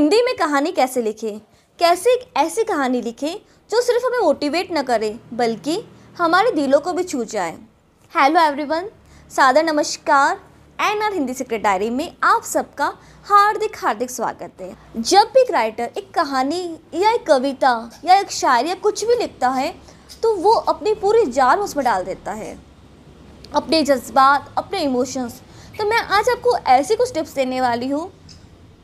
हिंदी में कहानी कैसे लिखें कैसे एक ऐसी कहानी लिखें जो सिर्फ हमें मोटिवेट न करे बल्कि हमारे दिलों को भी छू जाए हेलो एवरीवन सादर नमस्कार N R Hindi secret diary में आप सबका हार्दिक हार्दिक स्वागत है जब भी एक राइटर एक कहानी या एक कविता या एक शायर या कुछ भी लिखता है तो वो अपनी पूरी जान उसमें डाल देता है अपने जज्बात अपने इमोशंस तो मैं आज आपको ऐसी कुछ टिप्स देने वाली हूँ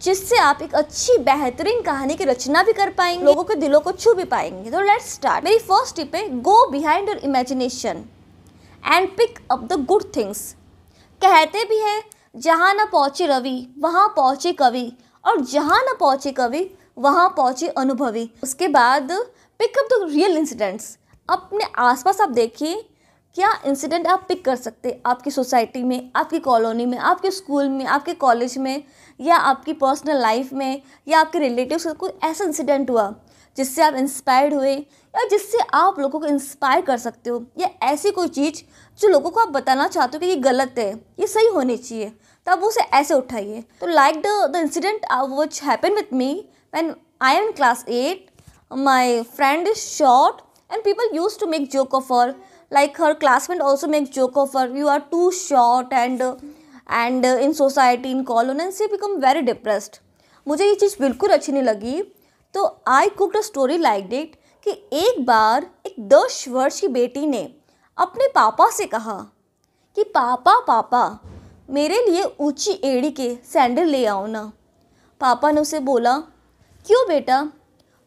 जिससे आप एक अच्छी बेहतरीन कहानी की रचना भी कर पाएंगे लोगों के दिलों को छू भी पाएंगे तो लेट्स स्टार्ट मेरी फर्स्ट टिप है go behind your imagination and pick up the good things कहते भी हैं जहाँ ना पहुँचे रवि वहाँ पहुँचे कवि और जहाँ ना पहुँचे कवि वहाँ पहुँचे अनुभवी उसके बाद पिकअप द रियल इंसिडेंट्स अपने आसपास आप देखिए क्या इंसिडेंट आप पिक कर सकते आपकी सोसाइटी में आपकी कॉलोनी में आपके स्कूल में आपके कॉलेज में या आपकी पर्सनल लाइफ में या आपके रिलेटिव से कोई ऐसा इंसिडेंट हुआ जिससे आप इंस्पायर्ड हुए या जिससे आप लोगों को इंस्पायर कर सकते हो या ऐसी कोई चीज़ जो लोगों को आप बताना चाहते हो कि ये गलत है ये सही होनी चाहिए तब तो उसे ऐसे उठाइए तो like the the incident which happen with me when I am class at my friend is short and people use to make joke of her like her classmate also make joke of her you are too short and and in society in colon and she become very depressed मुझे ये चीज़ बिल्कुल अच्छी नहीं लगी तो I cooked a story like डिट कि एक बार एक दस वर्ष की बेटी ने अपने पापा से कहा कि पापा पापा मेरे लिए ऊंची एड़ी के सैंडल ले आओ ना पापा ने उसे बोला क्यों बेटा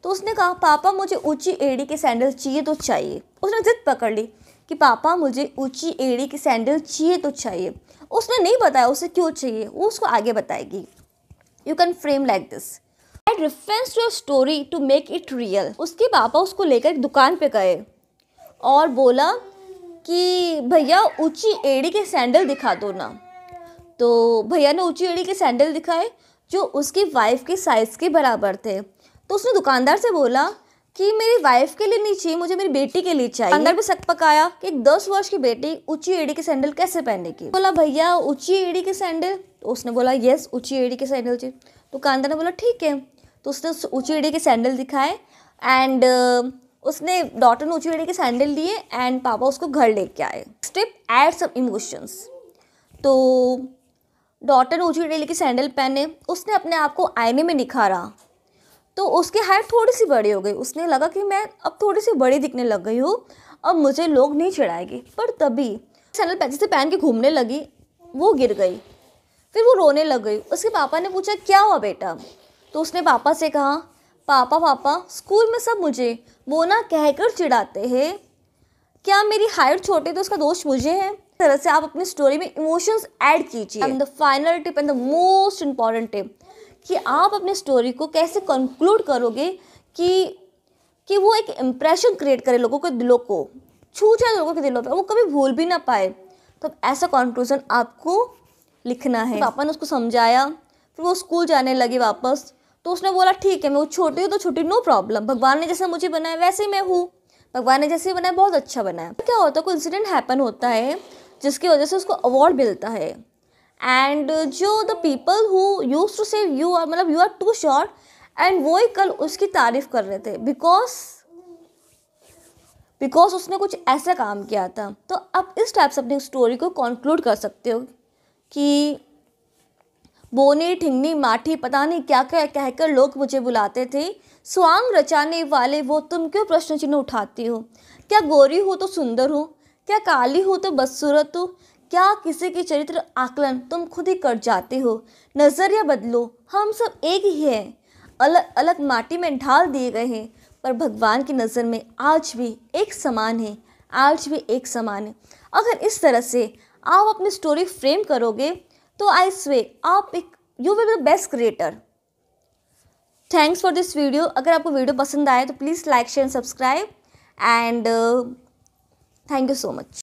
तो उसने कहा पापा मुझे ऊंची एड़ी के सैंडल चाहिए तो चाहिए उसने ज़िद पकड़ ली कि पापा मुझे ऊंची एड़ी की सैंडल चाहिए तो चाहिए उसने नहीं बताया उसे क्यों चाहिए वो उसको आगे बताएगी you can frame like this add reference to story to make it real उसके पापा उसको लेकर दुकान पे गए और बोला कि भैया ऊंची एड़ी के सैंडल दिखा दो ना तो भैया ने ऊंची एड़ी के सैंडल दिखाए जो उसकी वाइफ के साइज़ के बराबर थे तो उसने दुकानदार से बोला कि मेरी वाइफ के लिए नहीं चाहिए मुझे मेरी बेटी के लिए चाहिए अंदर भी सक पकाया कि एक दस वर्ष की बेटी ऊंची एड़ी के सैंडल कैसे पहनेगी बोला भैया ऊंची एड़ी के सैंडल तो उसने बोला येस ऊंची एड़ी के सैंडल चाहिए तो कांदा ने बोला ठीक है तो उसने ऊंची एड़ी के सैंडल दिखाए एंड उसने डॉटर ने ऊंची एड़ी के सैंडल लिए एंड पापा उसको घर लेके आए स्टेप एड सम इमोशंस तो डॉटर ने ऊंची एड़ी के सैंडल पहने उसने अपने आप को आईने में निखारा तो उसकी हाइट थोड़ी सी बड़ी हो गई उसने लगा कि मैं अब थोड़ी सी बड़ी दिखने लग गई हूँ अब मुझे लोग नहीं चिढ़ाएंगे पर तभी सैंडल पैसे से पहन के घूमने लगी वो गिर गई फिर वो रोने लग गई उसके पापा ने पूछा क्या हुआ बेटा तो उसने पापा से कहा पापा पापा स्कूल में सब मुझे मोना कहकर चिढ़ाते हैं क्या मेरी हाइट छोटी तो उसका दोष मुझे है तरह से आप अपनी स्टोरी में इमोशंस ऐड कीजिए and the final tip and the most important tip कि आप अपने स्टोरी को कैसे कंक्लूड करोगे कि कि वो एक इम्प्रेशन क्रिएट करे लोगों के दिलों को छू जाए लोगों के दिलों पर वो कभी भूल भी ना पाए तो ऐसा कंक्लूजन आपको लिखना है पापा ने उसको समझाया फिर वो स्कूल जाने लगे वापस तो उसने बोला ठीक है मैं वो छोटी हूँ तो छोटी नो प्रॉब्लम भगवान ने जैसे मुझे बनाया वैसे ही मैं हूँ भगवान ने जैसे ही बनाया बहुत अच्छा बनाया तो क्या होता है कोई इंसिडेंट हैपन होता है जिसकी वजह से उसको अवार्ड मिलता है एंड uh, जो the people who use to say you are मतलब you are too short and वो ही कल उसकी तारीफ़ कर रहे थे बिकॉज बिकॉज उसने कुछ ऐसा काम किया था तो आप इस टाइप से अपनी स्टोरी को कंक्लूड कर सकते हो कि बोनी ठिंगनी माठी पता नहीं क्या क्या कहकर लोग मुझे बुलाते थे स्वांग रचाने वाले वो तुम क्यों प्रश्न चिन्ह उठाती हो क्या गोरी हो तो सुंदर हो क्या काली हो तो बदसूरत हो क्या किसी की चरित्र आकलन तुम खुद ही कर जाते हो नज़रिया बदलो हम सब एक ही हैं अलग अलग माटी में ढाल दिए गए हैं पर भगवान की नज़र में आज भी एक समान है आज भी एक समान है अगर इस तरह से आप अपनी स्टोरी फ्रेम करोगे तो आई स्वे आप एक you will be best creator thanks for this video अगर आपको वीडियो पसंद आए तो please like share subscribe and thank you so much